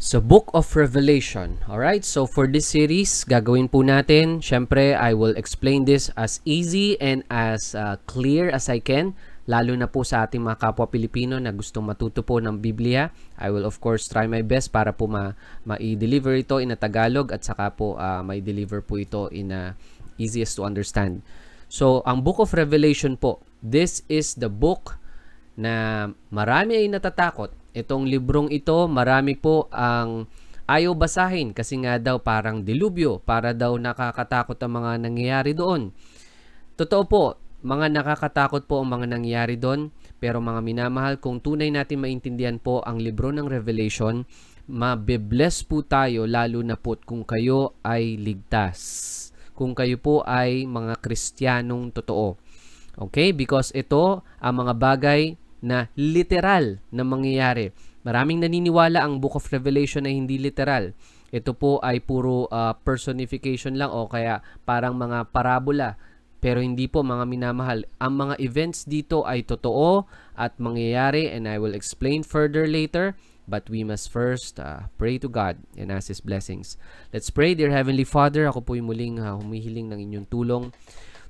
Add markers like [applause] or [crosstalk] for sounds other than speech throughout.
So, Book of Revelation. Alright, so for this series, gagawin po natin. Siyempre, I will explain this as easy and as uh, clear as I can. Lalo na po sa ating mga kapwa Pilipino na gustong matuto po ng Biblia. I will of course try my best para po ma-deliver ma, ma ito in a Tagalog at saka po uh, ma-deliver po ito in a easiest to understand. So, ang Book of Revelation po, this is the book na marami ay natatakot Itong librong ito, marami po ang ayaw basahin kasi nga daw parang dilubyo, para daw nakakatakot ang mga nangyayari doon. Totoo po, mga nakakatakot po ang mga nangyayari doon, pero mga minamahal, kung tunay natin maintindihan po ang libro ng Revelation, mabibless po tayo lalo na po kung kayo ay ligtas. Kung kayo po ay mga Kristiyanong totoo. Okay? Because ito, ang mga bagay na literal na mangyayari. Maraming naniniwala ang Book of Revelation ay hindi literal. Ito po ay puro uh, personification lang o kaya parang mga parabola. Pero hindi po mga minamahal. Ang mga events dito ay totoo at mangyayari and I will explain further later. But we must first uh, pray to God and ask His blessings. Let's pray, dear Heavenly Father. Ako po yung muling uh, humihiling ng inyong tulong.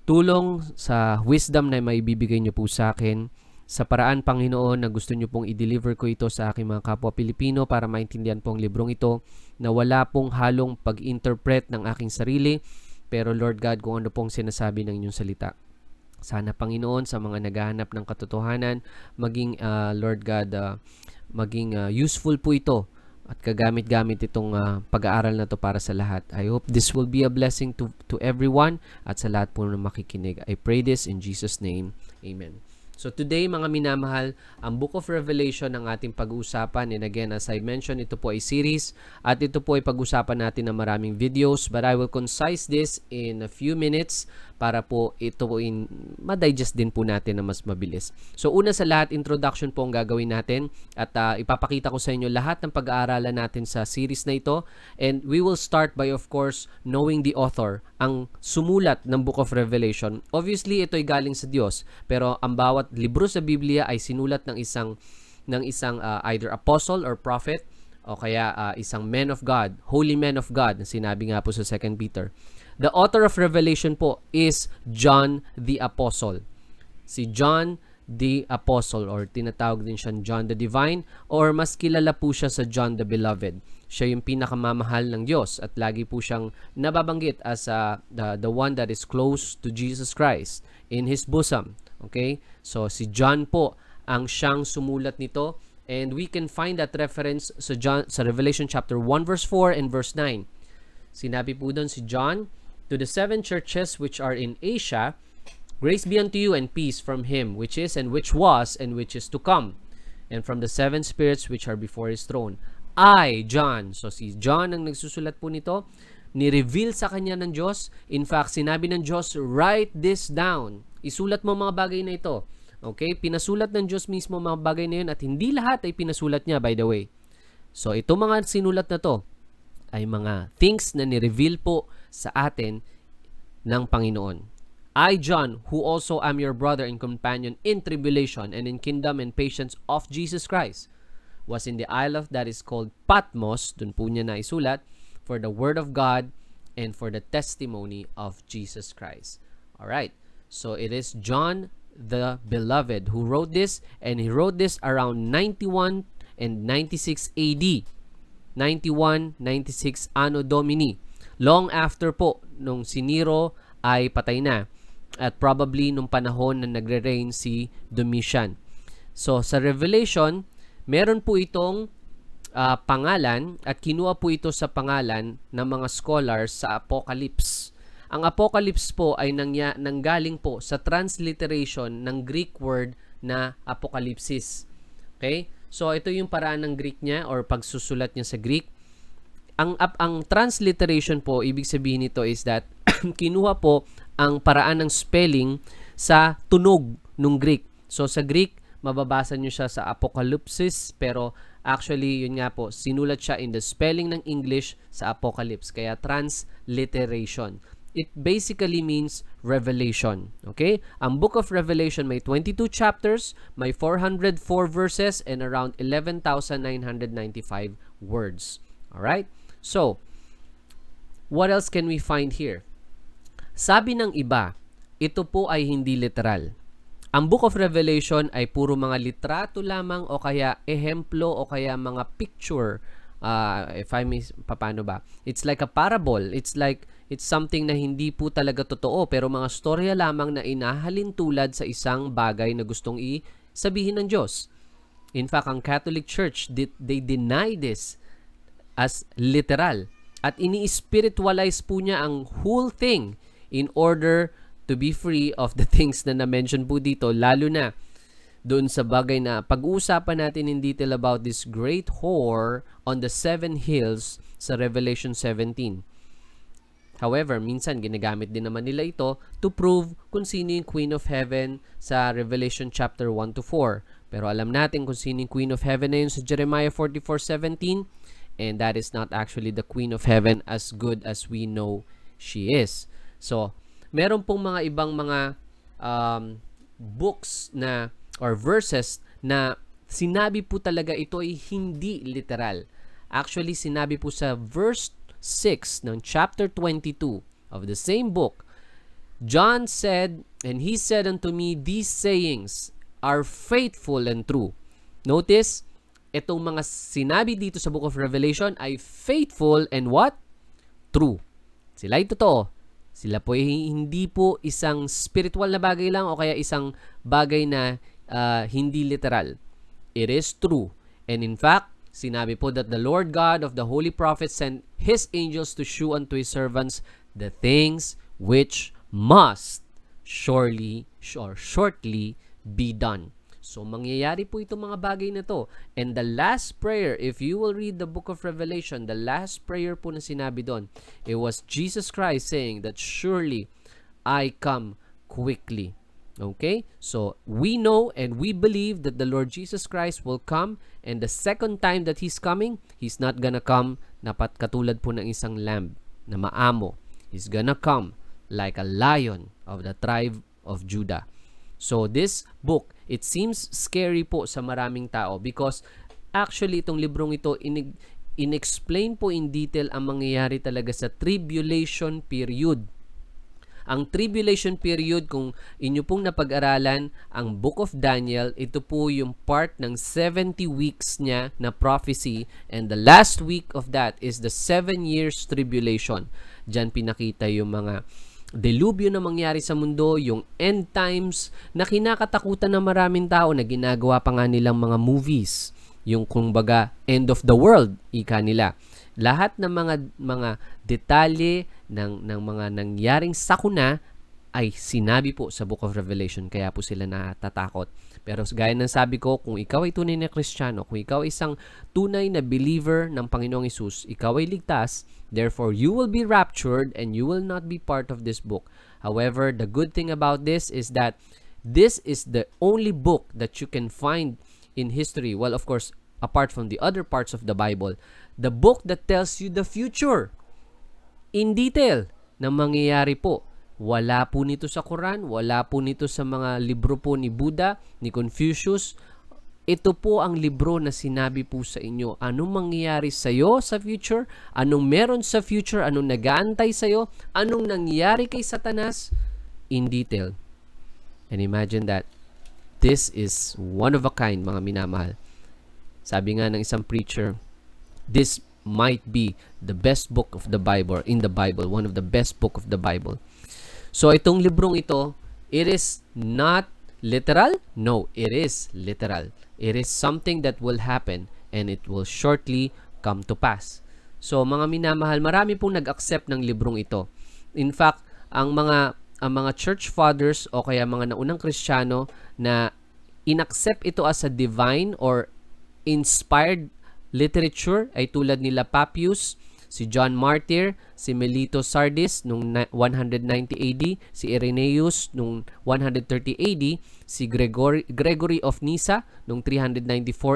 Tulong sa wisdom na may bibigay niyo po sa akin sa paraan, Panginoon, na gusto niyo pong i-deliver ko ito sa aking mga kapwa Pilipino para maintindihan po ang librong ito na wala pong halong pag-interpret ng aking sarili, pero Lord God, kung ano pong sinasabi ng inyong salita. Sana Panginoon sa mga naghahanap ng katotohanan, maging uh, Lord God, uh, maging uh, useful po ito at kagamit-gamit itong uh, pag-aaral na to para sa lahat. I hope this will be a blessing to to everyone at sa lahat po na makikinig. I pray this in Jesus name. Amen. So today mga minamahal, ang Book of Revelation ang ating pag-uusapan and again as I mentioned, ito po ay series at ito po ay pag-usapan natin ng maraming videos but I will concise this in a few minutes para po ito po in, ma-digest din po natin na mas mabilis. So una sa lahat, introduction po ang gagawin natin at uh, ipapakita ko sa inyo lahat ng pag-aaralan natin sa series na ito and we will start by of course knowing the author, ang sumulat ng Book of Revelation. Obviously, ito ay galing sa Diyos, pero ang bawat libro sa Biblia ay sinulat ng isang ng isang uh, either apostle or prophet o kaya uh, isang man of God, holy man of God sinabi nga po sa 2 Peter. The author of Revelation po is John the Apostle. Si John the Apostle or tinatawag din siyang John the Divine or mas kilala po siya sa John the Beloved. Siya yung pinakamamahal ng Diyos at lagi po siyang nababanggit as uh, the, the one that is close to Jesus Christ in his bosom. Okay? So si John po ang siyang sumulat nito and we can find that reference sa John sa Revelation chapter 1 verse 4 and verse 9. Sinabi po doon si John to the seven churches which are in Asia, grace be unto you and peace from him which is and which was and which is to come, and from the seven spirits which are before his throne. I, John, so si John ang nagsusulat po nito, ni-reveal sa kanya ng Diyos. In fact, sinabi ng Diyos, write this down. Isulat mo mga bagay na ito. Okay? Pinasulat ng Diyos mismo mga bagay na yun at hindi lahat ay pinasulat niya by the way. So, ito mga sinulat na to ay mga things na ni-reveal po sa atin ng Panginoon. I, John, who also am your brother and companion in tribulation and in kingdom and patience of Jesus Christ, was in the isle of that is called Patmos, dun po niya na isulat, for the word of God and for the testimony of Jesus Christ. Alright, so it is John the Beloved who wrote this and he wrote this around 91 and 96 AD. 91, 96 Anno Domini. Long after po nung si Nero ay patay na at probably nung panahon na nagre-reign si Domitian. So sa Revelation, meron po itong uh, pangalan at kinuha po ito sa pangalan ng mga scholars sa Apocalypse. Ang Apocalypse po ay nangya, nanggaling po sa transliteration ng Greek word na apokalipsis. Okay? So ito yung paraan ng Greek niya or pagsusulat niya sa Greek. Ang, ang transliteration po, ibig sabihin nito is that [clears throat] kinuha po ang paraan ng spelling sa tunog ng Greek. So sa Greek, mababasa niyo siya sa Apocalypse pero actually yun nga po, sinulat siya in the spelling ng English sa Apocalypse. Kaya transliteration. It basically means revelation. Okay? Ang Book of Revelation may 22 chapters, may 404 verses, and around 11,995 words. All right? So, what else can we find here? Sabi ng iba, ito po ay hindi literal. Ang Book of Revelation ay puro mga litrato lamang o kaya ehemplo o kaya mga picture uh, if I miss, paano ba? It's like a parable. It's like, it's something na hindi po talaga totoo, pero mga storya lamang na inahalin tulad sa isang bagay na gustong i-sabihin ng Diyos. In fact, ang Catholic Church, did, they deny this as literal. At ini-spiritualize po niya ang whole thing in order to be free of the [laughs] things na na-mention po dito, lalo na doon sa bagay na pag-uusapan natin in detail about this great whore on the seven hills sa Revelation 17. However, minsan ginagamit din naman nila ito to prove kung sino yung Queen of Heaven sa Revelation chapter 1 to 4. Pero alam natin kung sino yung Queen of Heaven na yun sa Jeremiah 44:17 and that is not actually the Queen of Heaven as good as we know she is. So, meron pong mga ibang mga um, books na or verses na sinabi po talaga ito ay hindi literal. Actually, sinabi po sa verse 6 ng chapter 22 of the same book, John said, And he said unto me, These sayings are faithful and true. Notice, itong mga sinabi dito sa Book of Revelation ay faithful and what? True. Sila ay totoo. Sila po ay hindi po isang spiritual na bagay lang o kaya isang bagay na uh, hindi literal. It is true. And in fact, sinabi po that the Lord God of the holy prophets sent His angels to shew unto His servants the things which must surely or shortly be done. So mangyayari po itong mga bagay na to. And the last prayer, if you will read the book of Revelation, the last prayer po na sinabi doon, it was Jesus Christ saying that surely I come quickly. Okay? So we know and we believe that the Lord Jesus Christ will come and the second time that He's coming, He's not gonna come napat katulad po ng isang lamb na maamo. He's gonna come like a lion of the tribe of Judah. So this book It seems scary po sa maraming tao because actually itong librong ito inig inexplain po in detail ang mangyayari talaga sa tribulation period. Ang tribulation period kung inyo pong napag-aralan ang Book of Daniel, ito po yung part ng 70 weeks niya na prophecy and the last week of that is the 7 years tribulation. Diyan pinakita yung mga delubyo na mangyari sa mundo, yung end times na kinakatakutan ng maraming tao na ginagawa pa nga nilang mga movies. Yung kumbaga end of the world, ika nila. Lahat ng mga mga detalye ng ng mga nangyaring sakuna ay sinabi po sa Book of Revelation kaya po sila natatakot. Pero gaya ng sabi ko, kung ikaw ay tunay na Kristiyano, kung ikaw ay isang tunay na believer ng Panginoong Isus, ikaw ay ligtas, therefore you will be raptured and you will not be part of this book. However, the good thing about this is that this is the only book that you can find in history. Well, of course, apart from the other parts of the Bible, the book that tells you the future in detail na mangyayari po wala po nito sa Quran, wala po nito sa mga libro po ni Buddha, ni Confucius. Ito po ang libro na sinabi po sa inyo. Anong mangyayari sa iyo sa future? Anong meron sa future? Anong nagaantay sa iyo? Anong nangyayari kay Satanas? In detail. And imagine that. This is one of a kind, mga minamahal. Sabi nga ng isang preacher, this might be the best book of the Bible in the Bible, one of the best book of the Bible. So itong librong ito, it is not literal? No, it is literal. It is something that will happen and it will shortly come to pass. So mga minamahal, marami pong nag-accept ng librong ito. In fact, ang mga ang mga church fathers o kaya mga naunang Kristiyano na inaccept ito as a divine or inspired literature ay tulad nila Papius, si John Martyr, si Melito Sardis nung 190 AD, si Irenaeus nung 130 AD, si Gregory, Gregory of Nyssa nung 394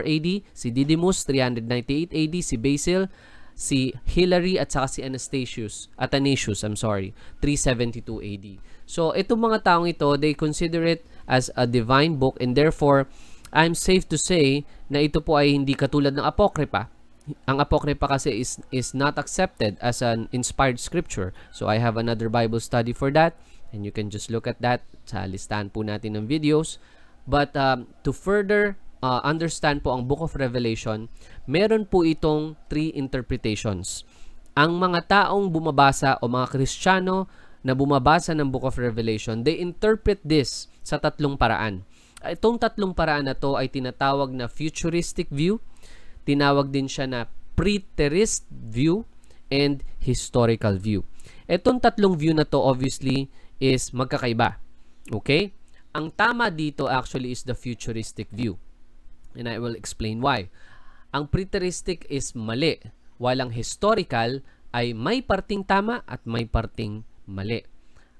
AD, si Didymus 398 AD, si Basil si Hilary at saka si Anastasius, Athanasius, I'm sorry, 372 AD. So, itong mga taong ito, they consider it as a divine book and therefore, I'm safe to say na ito po ay hindi katulad ng Apokrypha ang apocrypha kasi is is not accepted as an inspired scripture. So I have another Bible study for that and you can just look at that sa listahan po natin ng videos. But um, to further uh, understand po ang Book of Revelation, meron po itong three interpretations. Ang mga taong bumabasa o mga Kristiyano na bumabasa ng Book of Revelation, they interpret this sa tatlong paraan. Itong tatlong paraan na to ay tinatawag na futuristic view, Tinawag din siya na preterist view and historical view. Etong tatlong view na to obviously is magkakaiba. Okay? Ang tama dito actually is the futuristic view. And I will explain why. Ang preteristic is mali, walang historical ay may parting tama at may parting mali.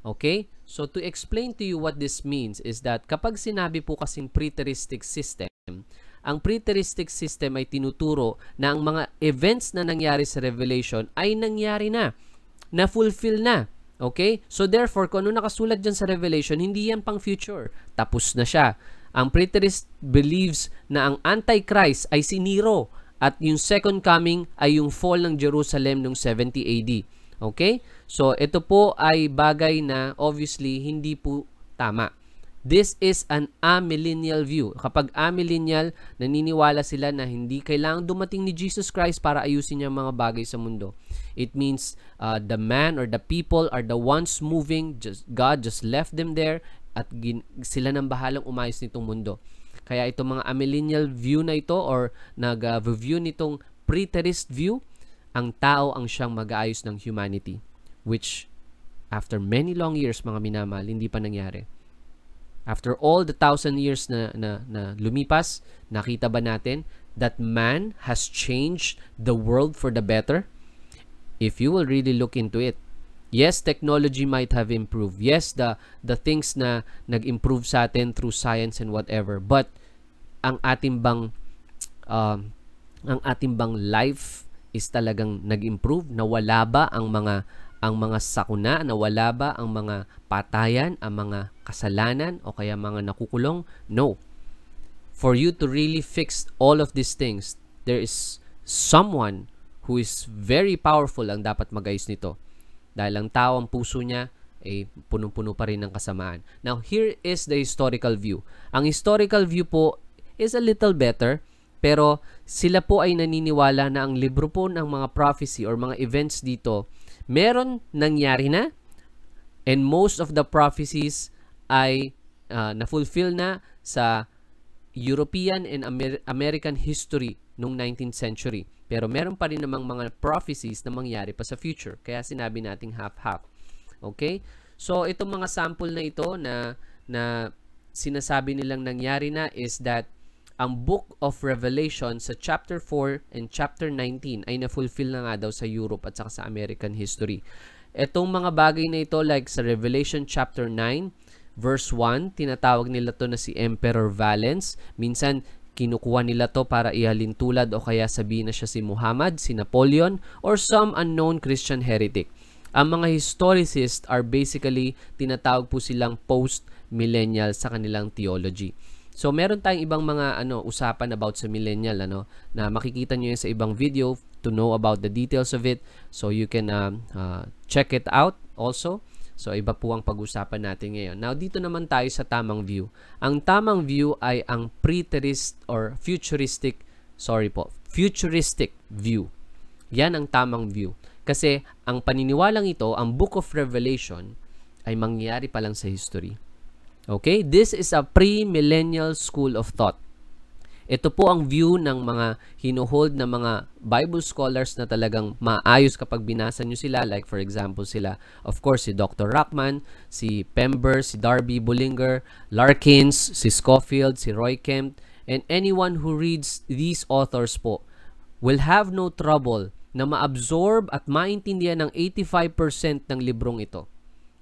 Okay? So to explain to you what this means is that kapag sinabi po kasing preteristic system, ang preteristic system ay tinuturo na ang mga events na nangyari sa Revelation ay nangyari na, na-fulfill na. Okay? So therefore, kung ano nakasulat dyan sa Revelation, hindi yan pang future. Tapos na siya. Ang preterist believes na ang Antichrist ay si Nero at yung second coming ay yung fall ng Jerusalem noong 70 AD. Okay? So ito po ay bagay na obviously hindi po tama. This is an amillennial view. Kapag amillennial, naniniwala sila na hindi kailangang dumating ni Jesus Christ para ayusin niya mga bagay sa mundo. It means uh, the man or the people are the ones moving. Just, God just left them there at gin- sila nang bahalang umayos nitong mundo. Kaya itong mga amillennial view na ito or nag-review nitong preterist view, ang tao ang siyang mag-aayos ng humanity. Which, after many long years, mga minamahal, hindi pa nangyari. After all the thousand years na, na, na lumipas, nakita ba natin that man has changed the world for the better? If you will really look into it, yes, technology might have improved. Yes, the, the things na nag-improve sa atin through science and whatever. But ang ating bang um, ang ating bang life is talagang nag-improve? Nawala ba ang mga ang mga sakuna nawala ba ang mga patayan, ang mga kasalanan o kaya mga nakukulong? No. For you to really fix all of these things, there is someone who is very powerful ang dapat magayos nito. Dahil ang tao, ang puso niya, ay eh, punong-puno pa rin ng kasamaan. Now, here is the historical view. Ang historical view po is a little better pero sila po ay naniniwala na ang libro po ng mga prophecy or mga events dito meron nangyari na and most of the prophecies ay uh, na-fulfill na sa European and Amer- American history noong 19th century. Pero meron pa rin namang mga prophecies na mangyari pa sa future. Kaya sinabi nating half-half. Okay? So, itong mga sample na ito na, na sinasabi nilang nangyari na is that ang Book of Revelation sa chapter 4 and chapter 19 ay na-fulfill na nga daw sa Europe at saka sa American history. Itong mga bagay na ito like sa Revelation chapter 9 verse 1, tinatawag nila to na si Emperor Valens. Minsan kinukuha nila to para ihalin tulad o kaya sabihin na siya si Muhammad, si Napoleon, or some unknown Christian heretic. Ang mga historicists are basically tinatawag po silang post-millennial sa kanilang theology. So meron tayong ibang mga ano usapan about sa millennial ano na makikita niyo 'yan sa ibang video to know about the details of it. So you can um, uh, check it out also. So iba po ang pag-usapan natin ngayon. Now dito naman tayo sa tamang view. Ang tamang view ay ang preterist or futuristic, sorry po, futuristic view. Yan ang tamang view. Kasi ang paniniwalang ito, ang Book of Revelation ay mangyayari pa lang sa history. Okay? This is a pre-millennial school of thought. Ito po ang view ng mga hinuhold na mga Bible scholars na talagang maayos kapag binasa nyo sila. Like for example sila, of course, si Dr. Rockman, si Pember, si Darby Bullinger, Larkins, si Scofield, si Roy Kemp, and anyone who reads these authors po will have no trouble na maabsorb at maintindihan ng 85% ng librong ito.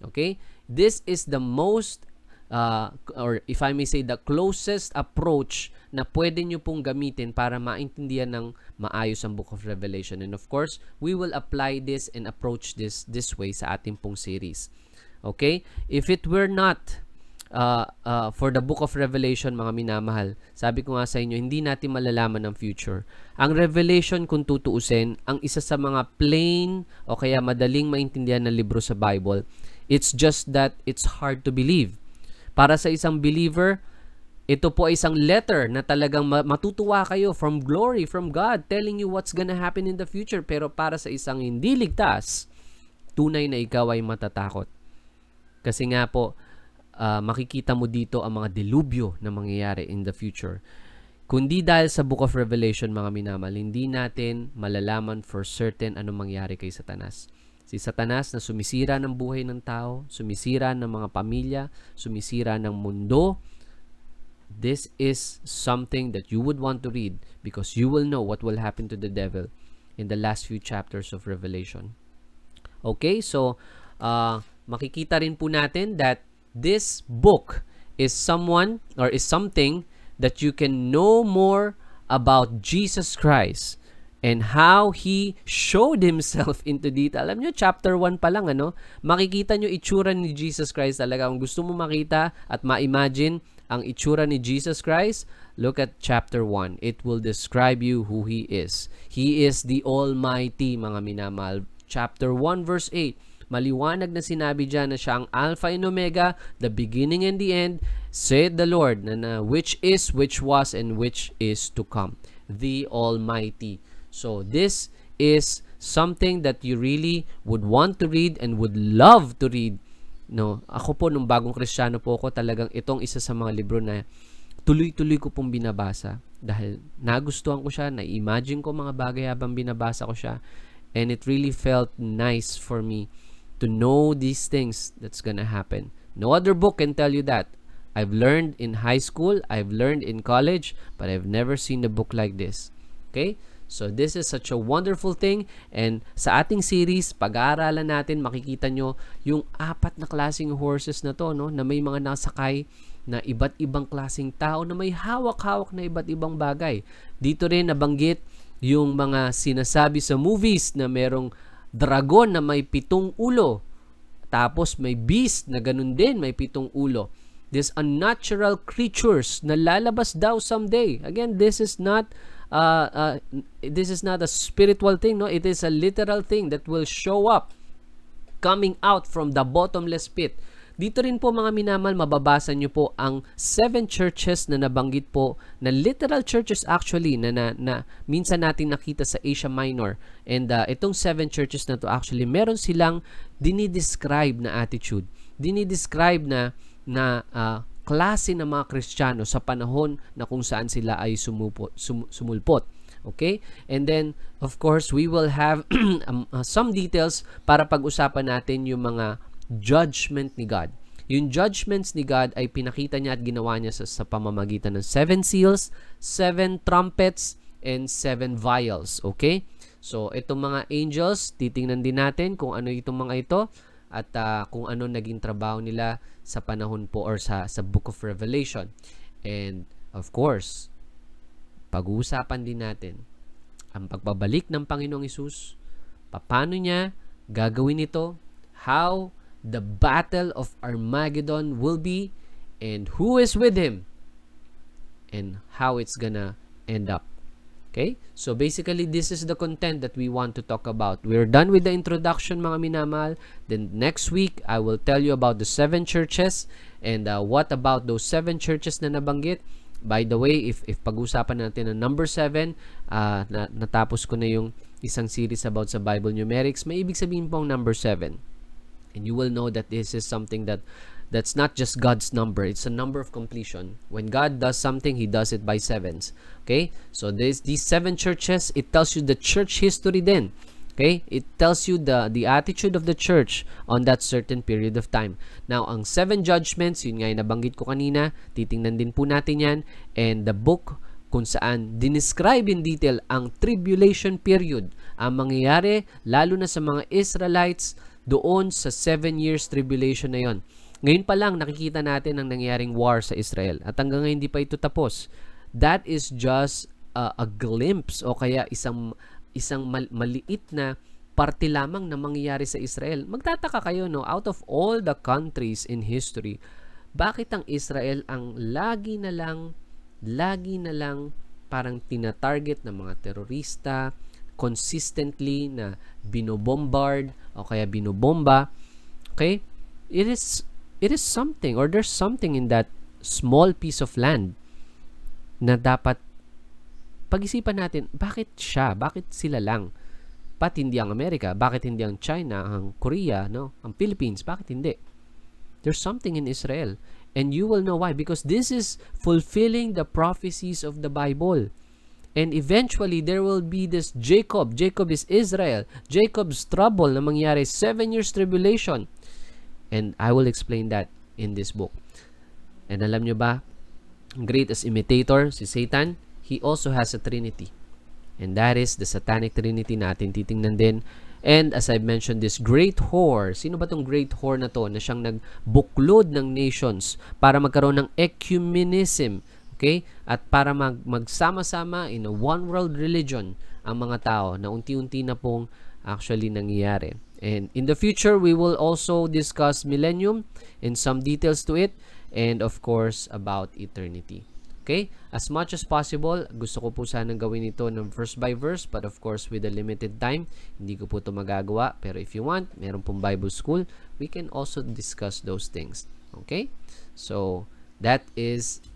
Okay? This is the most uh, or if I may say the closest approach na pwede nyo pong gamitin para maintindihan ng maayos ang Book of Revelation. And of course, we will apply this and approach this this way sa ating pong series. Okay? If it were not uh, uh, for the Book of Revelation, mga minamahal, sabi ko nga sa inyo, hindi natin malalaman ang future. Ang Revelation, kung tutuusin, ang isa sa mga plain o kaya madaling maintindihan na libro sa Bible, it's just that it's hard to believe para sa isang believer, ito po ay isang letter na talagang matutuwa kayo from glory, from God, telling you what's gonna happen in the future. Pero para sa isang hindi ligtas, tunay na ikaw ay matatakot. Kasi nga po, uh, makikita mo dito ang mga delubyo na mangyayari in the future. Kundi dahil sa Book of Revelation, mga minamahal, hindi natin malalaman for certain anong mangyari kay Satanas. Si Satanas na sumisira ng buhay ng tao, sumisira ng mga pamilya, sumisira ng mundo. This is something that you would want to read because you will know what will happen to the devil in the last few chapters of Revelation. Okay, so uh, makikita rin po natin that this book is someone or is something that you can know more about Jesus Christ and how he showed himself [laughs] into detail. Alam nyo, chapter 1 pa lang, ano? Makikita nyo itsura ni Jesus Christ talaga. Kung gusto mo makita at ma-imagine ang itsura ni Jesus Christ, look at chapter 1. It will describe you who He is. He is the Almighty, mga minamahal. Chapter 1, verse 8. Maliwanag na sinabi dyan na siya ang Alpha and Omega, the beginning and the end, said the Lord, na, na which is, which was, and which is to come. The Almighty. So this is something that you really would want to read and would love to read. No, ako po nung bagong Kristiyano po ako, talagang itong isa sa mga libro na tuloy-tuloy ko pong binabasa dahil nagustuhan ko siya, na-imagine ko mga bagay habang binabasa ko siya and it really felt nice for me to know these things that's gonna happen. No other book can tell you that. I've learned in high school, I've learned in college, but I've never seen a book like this. Okay? So this is such a wonderful thing and sa ating series pag-aaralan natin makikita nyo yung apat na klasing horses na to no na may mga nasakay na iba't ibang klasing tao na may hawak-hawak na iba't ibang bagay. Dito rin nabanggit yung mga sinasabi sa movies na merong dragon na may pitong ulo. Tapos may beast na ganun din may pitong ulo these unnatural creatures na lalabas daw someday. Again, this is not uh, uh, this is not a spiritual thing no it is a literal thing that will show up coming out from the bottomless pit dito rin po mga minamal mababasa nyo po ang seven churches na nabanggit po na literal churches actually na, na, na minsan natin nakita sa Asia Minor and uh, itong seven churches na to actually meron silang dinidescribe na attitude dinidescribe na na uh, klase ng mga Kristiyano sa panahon na kung saan sila ay sumupot, sum, sumulpot. Okay? And then, of course, we will have [clears throat] um, uh, some details para pag-usapan natin yung mga judgment ni God. Yung judgments ni God ay pinakita niya at ginawa niya sa, sa pamamagitan ng seven seals, seven trumpets, and seven vials. Okay? So, itong mga angels, titingnan din natin kung ano itong mga ito at uh, kung ano naging trabaho nila sa panahon po or sa, sa Book of Revelation. And of course, pag-uusapan din natin ang pagbabalik ng Panginoong Isus, paano niya gagawin ito, how the battle of Armageddon will be, and who is with him, and how it's gonna end up. Okay? So basically, this is the content that we want to talk about. We're done with the introduction mga minamal. Then next week, I will tell you about the seven churches and uh, what about those seven churches na nabanggit. By the way, if, if pag-usapan natin ang number 7, uh, na, natapos ko na yung isang series about sa Bible numerics, may ibig sabihin po ang number 7. And you will know that this is something that That's not just God's number. It's a number of completion. When God does something, He does it by sevens. Okay? So this, these seven churches. It tells you the church history then. Okay? It tells you the, the attitude of the church on that certain period of time. Now, ang seven judgments, yun nga yung nabanggit ko kanina, titingnan din po natin yan. And the book kung saan dinescribe in detail ang tribulation period, ang mangyayari lalo na sa mga Israelites doon sa seven years tribulation na yon. Ngayon pa lang nakikita natin ang nangyaring war sa Israel at hanggang ngayon hindi pa ito tapos. That is just uh, a glimpse o kaya isang isang mal- maliit na parte lamang na mangyayari sa Israel. Magtataka kayo no, out of all the countries in history, bakit ang Israel ang lagi na lang lagi na lang parang tina-target ng mga terorista consistently na binobombard o kaya binobomba. Okay? It is it is something or there's something in that small piece of land na dapat pag-isipan natin, bakit siya? Bakit sila lang? Pati hindi ang Amerika, bakit hindi ang China, ang Korea, no? ang Philippines, bakit hindi? There's something in Israel. And you will know why. Because this is fulfilling the prophecies of the Bible. And eventually, there will be this Jacob. Jacob is Israel. Jacob's trouble na mangyari, seven years tribulation. And I will explain that in this book. And alam nyo ba, great as imitator, si Satan, he also has a trinity. And that is the satanic trinity na natin titingnan din. And as I mentioned, this great whore, sino ba tong great whore na to na siyang nagbuklod ng nations para magkaroon ng ecumenism, okay? At para mag magsama-sama in a one world religion ang mga tao na unti-unti na pong actually nangyayari. And in the future, we will also discuss Millennium and some details to it and of course about eternity. Okay? As much as possible, gusto ko po sana gawin ito ng verse by verse but of course with a limited time, hindi ko po ito magagawa. Pero if you want, meron pong Bible school, we can also discuss those things. Okay? So, that is